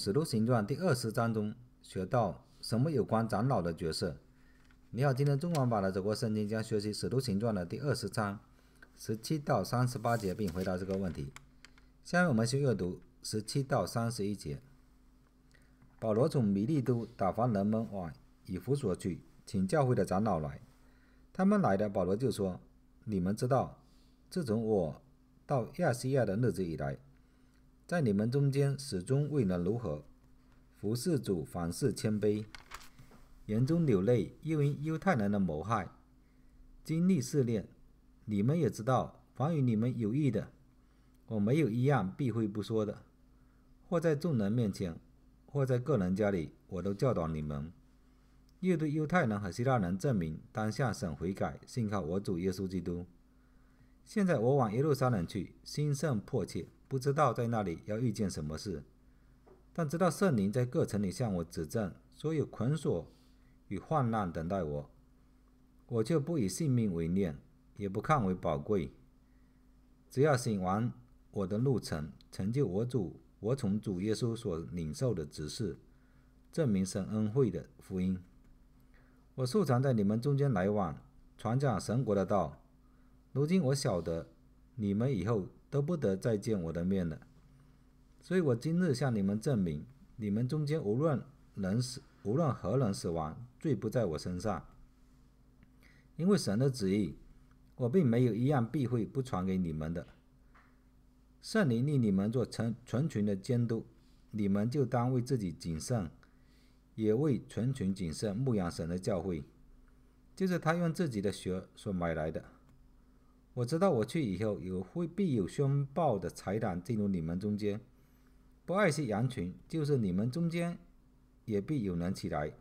《使徒行传》第二十章中学到什么有关长老的角色？你好，今天中文版的《走过圣经》将学习《使徒行传》的第二十章十七到三十八节，并回答这个问题。下面我们先阅读十七到三十一节。保罗从米利都打发人们往以弗所去，请教会的长老来。他们来的，保罗就说：“你们知道，自从我到亚细亚的日子以来。”在你们中间始终未能如何服侍主，凡事谦卑，眼中流泪，因为犹太人的谋害，经历试炼。你们也知道，凡与你们有益的，我没有一样避讳不说的。或在众人面前，或在个人家里，我都教导你们，又对犹太人和希腊人证明，当下省悔改，信靠我主耶稣基督。现在我往耶路撒冷去，心甚迫切。不知道在那里要遇见什么事，但知道圣灵在各城里向我指证，所有捆锁与患难等待我，我就不以性命为念，也不看为宝贵，只要行完我的路程，成就我主我从主耶稣所领受的指示，证明神恩惠的福音。我素常在你们中间来往，传讲神国的道。如今我晓得你们以后。都不得再见我的面了，所以我今日向你们证明：你们中间无论人死，无论何人死亡，罪不在我身上。因为神的旨意，我并没有一样避讳不传给你们的。圣灵令你们做成全群的监督，你们就当为自己谨慎，也为全群谨慎。牧养神的教会，就是他用自己的血所买来的。我知道我去以后，有会必有凶暴的财产进入你们中间；不爱惜羊群，就是你们中间也必有人起来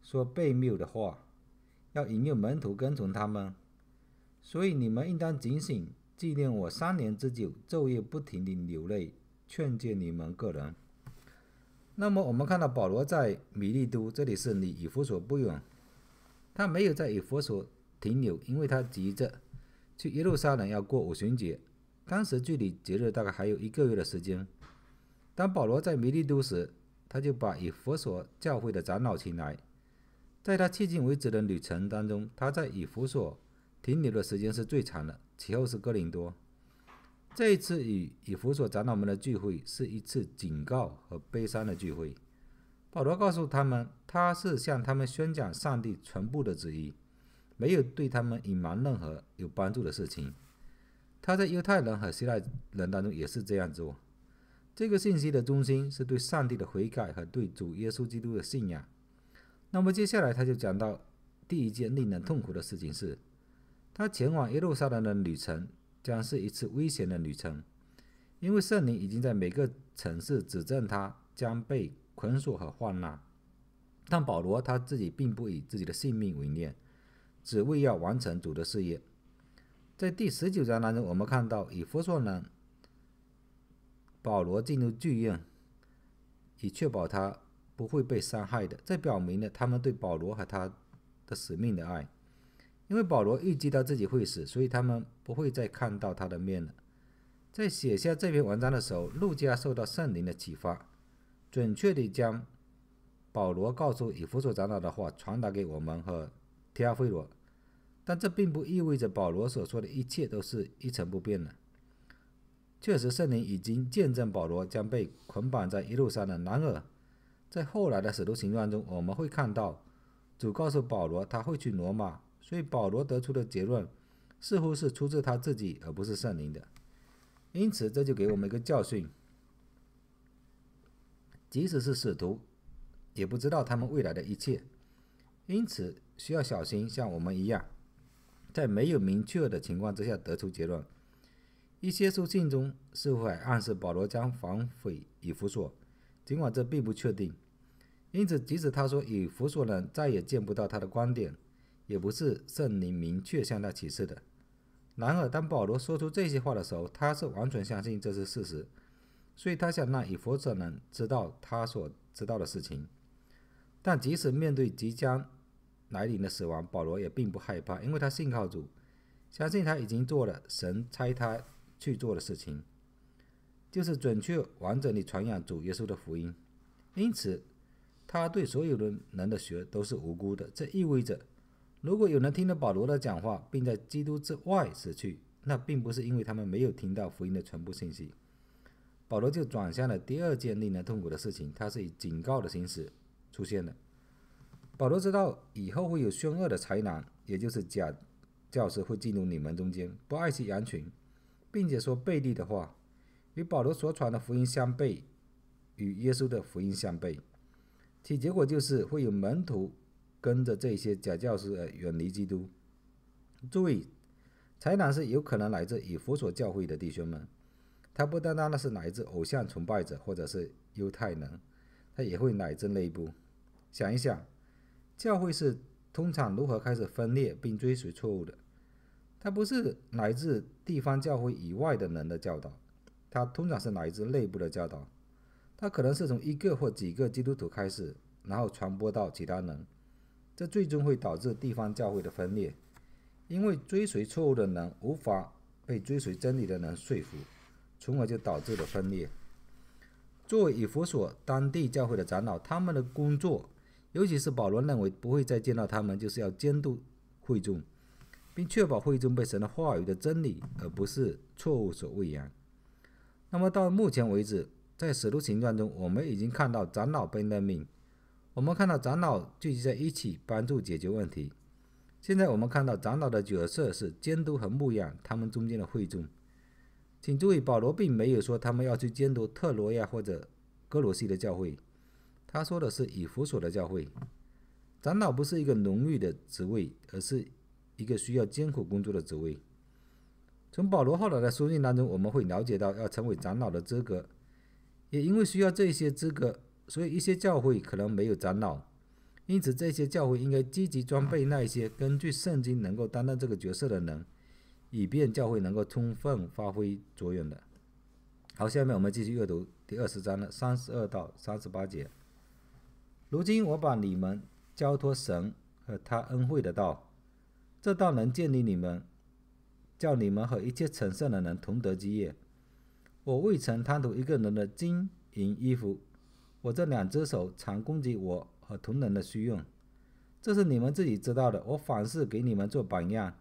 说悖谬的话，要引诱门徒跟从他们。所以你们应当警醒，纪念我三年之久，昼夜不停地流泪劝诫你们个人。那么，我们看到保罗在米利都，这里是离以弗所不远，他没有在以弗所停留，因为他急着。去一路杀人，要过五旬节。当时距离节日大概还有一个月的时间。当保罗在米利都时，他就把以佛所教会的长老请来。在他迄今为止的旅程当中，他在以弗所停留的时间是最长的，其后是哥林多。这一次与以弗所长老们的聚会是一次警告和悲伤的聚会。保罗告诉他们，他是向他们宣讲上帝全部的旨意。没有对他们隐瞒任何有帮助的事情。他在犹太人和希腊人当中也是这样做。这个信息的中心是对上帝的悔改和对主耶稣基督的信仰。那么接下来他就讲到第一件令人痛苦的事情是：他前往耶路撒冷的旅程将是一次危险的旅程，因为圣灵已经在每个城市指证他将被捆锁和患难。但保罗他自己并不以自己的性命为念。只为要完成主的事业。在第十九章当中，我们看到以弗所人保罗进入剧院，以确保他不会被伤害的。这表明了他们对保罗和他的使命的爱，因为保罗预计到自己会死，所以他们不会再看到他的面了。在写下这篇文章的时候，路加受到圣灵的启发，准确地将保罗告诉以弗所长老的话传达给我们和。提阿菲罗，但这并不意味着保罗所说的一切都是一成不变的。确实，圣灵已经见证保罗将被捆绑在一路上的。然而，在后来的使徒行传中，我们会看到主告诉保罗他会去罗马，所以保罗得出的结论似乎是出自他自己而不是圣灵的。因此，这就给我们一个教训：即使是使徒，也不知道他们未来的一切。因此，需要小心，像我们一样，在没有明确的情况之下得出结论。一些书信中似乎暗示保罗将反悔与弗所，尽管这并不确定。因此，即使他说以弗所人再也见不到他的观点，也不是圣灵明确向他启示的。然而，当保罗说出这些话的时候，他是完全相信这是事实，所以他想让以弗所人知道他所知道的事情。但即使面对即将来临的死亡，保罗也并不害怕，因为他信靠主，相信他已经做了神差他去做的事情，就是准确完整地传扬主耶稣的福音。因此，他对所有的人的学都是无辜的。这意味着，如果有人听了保罗的讲话，并在基督之外死去，那并不是因为他们没有听到福音的全部信息。保罗就转向了第二件令人痛苦的事情，他是以警告的形式出现的。保罗知道以后会有凶恶的豺狼，也就是假教师，会进入你们中间，不爱惜羊群，并且说背利的话，与保罗所传的福音相悖，与耶稣的福音相悖，其结果就是会有门徒跟着这些假教师而远离基督。注意，豺狼是有可能来自以佛所教会的弟兄们，他不单单的是来自偶像崇拜者或者是犹太人，他也会乃真内部。想一想。教会是通常如何开始分裂并追随错误的？它不是来自地方教会以外的人的教导，它通常是来自内部的教导。它可能是从一个或几个基督徒开始，然后传播到其他人，这最终会导致地方教会的分裂，因为追随错误的人无法被追随真理的人说服，从而就导致了分裂。作为以弗所当地教会的长老，他们的工作。尤其是保罗认为不会再见到他们，就是要监督会众，并确保会众被神的话语的真理，而不是错误所喂养。那么到目前为止，在使徒行传中，我们已经看到长老被任命，我们看到长老聚集在一起，帮助解决问题。现在我们看到长老的角色是监督和牧养他们中间的会众。请注意，保罗并没有说他们要去监督特罗亚或者哥罗西的教会。他说的是以弗所的教会，长老不是一个荣誉的职位，而是一个需要艰苦工作的职位。从保罗后来的书信当中，我们会了解到，要成为长老的资格，也因为需要这些资格，所以一些教会可能没有长老。因此，这些教会应该积极装备那一些根据圣经能够担当这个角色的人，以便教会能够充分发挥作用的。好，下面我们继续阅读第二十章的三十二到三十八节。如今我把你们交托神和他恩惠的道，这道能建立你们，叫你们和一切成圣的人同得基业。我未曾贪图一个人的金银衣服，我这两只手常攻击我和同人的虚用，这是你们自己知道的。我反是给你们做榜样，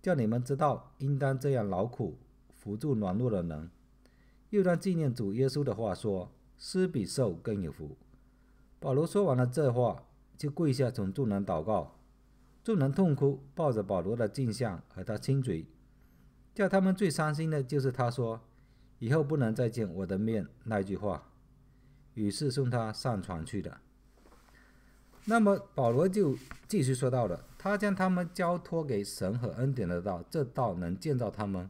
叫你们知道应当这样劳苦扶助软弱的人。又当纪念主耶稣的话说：“施比受更有福。”保罗说完了这话，就跪下，从众人祷告，众人痛哭，抱着保罗的镜像，和他亲嘴。叫他们最伤心的就是他说：“以后不能再见我的面。”那句话，于是送他上船去的。那么保罗就继续说到了，他将他们交托给神和恩典的道，这道能见到他们，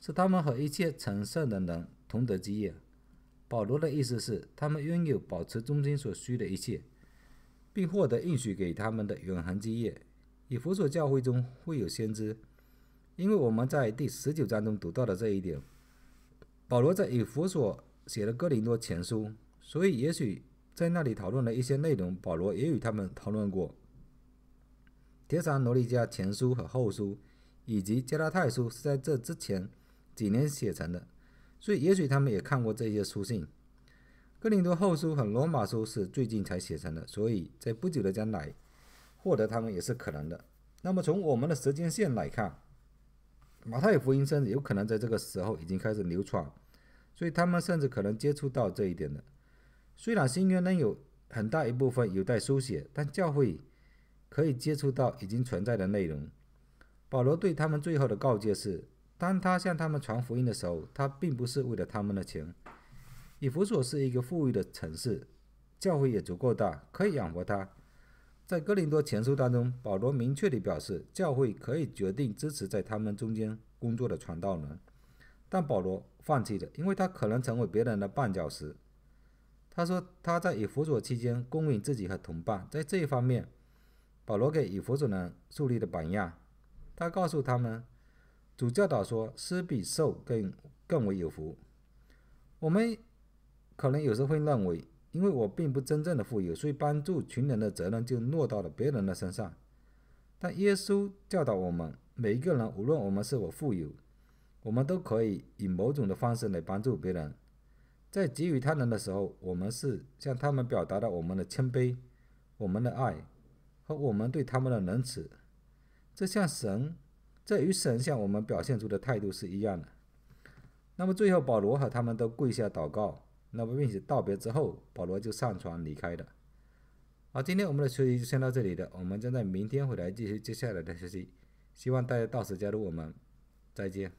是他们和一切成圣的人同得基业。保罗的意思是，他们拥有保持忠间所需的一切，并获得应许给他们的永恒基业。以佛所教会中会有先知，因为我们在第十九章中读到了这一点。保罗在以佛所写的哥林多前书，所以也许在那里讨论了一些内容。保罗也与他们讨论过。铁伞罗尼加前书和后书，以及加拉太书是在这之前几年写成的。所以，也许他们也看过这些书信。哥林多后书和罗马书是最近才写成的，所以在不久的将来获得他们也是可能的。那么，从我们的时间线来看，《马太福音》甚至有可能在这个时候已经开始流传，所以他们甚至可能接触到这一点的。虽然新约仍有很大一部分有待书写，但教会可以接触到已经存在的内容。保罗对他们最后的告诫是。当他向他们传福音的时候，他并不是为了他们的钱。以弗所是一个富裕的城市，教会也足够大，可以养活他。在哥林多前书当中，保罗明确地表示，教会可以决定支持在他们中间工作的传道人，但保罗放弃了，因为他可能成为别人的绊脚石。他说他在以弗所期间供应自己和同伴，在这一方面，保罗给以弗所人树立了榜样。他告诉他们。主教导说：“施比受更更为有福。”我们可能有时会认为，因为我并不真正的富有，所以帮助穷人的责任就落到了别人的身上。但耶稣教导我们，每一个人无论我们是否富有，我们都可以以某种的方式来帮助别人。在给予他人的时候，我们是向他们表达了我们的谦卑、我们的爱和我们对他们的仁慈。这像神。这与神向我们表现出的态度是一样的。那么最后，保罗和他们都跪下祷告，那么并且道别之后，保罗就上船离开了。好，今天我们的学习就先到这里了，我们将在明天回来继续接下来的学习。希望大家到时加入我们，再见。